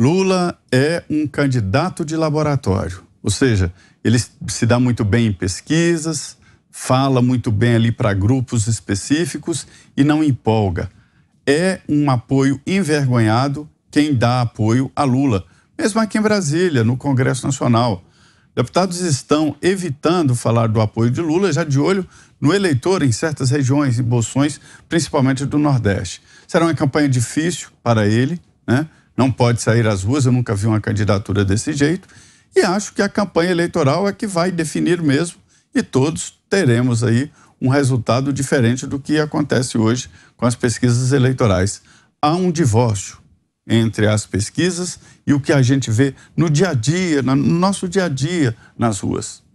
Lula é um candidato de laboratório, ou seja, ele se dá muito bem em pesquisas, fala muito bem ali para grupos específicos e não empolga. É um apoio envergonhado quem dá apoio a Lula, mesmo aqui em Brasília, no Congresso Nacional. Deputados estão evitando falar do apoio de Lula, já de olho no eleitor em certas regiões e bolsões, principalmente do Nordeste. Será uma campanha difícil para ele, né? não pode sair às ruas, eu nunca vi uma candidatura desse jeito. E acho que a campanha eleitoral é que vai definir mesmo e todos teremos aí um resultado diferente do que acontece hoje com as pesquisas eleitorais. Há um divórcio entre as pesquisas e o que a gente vê no dia a dia, no nosso dia a dia nas ruas.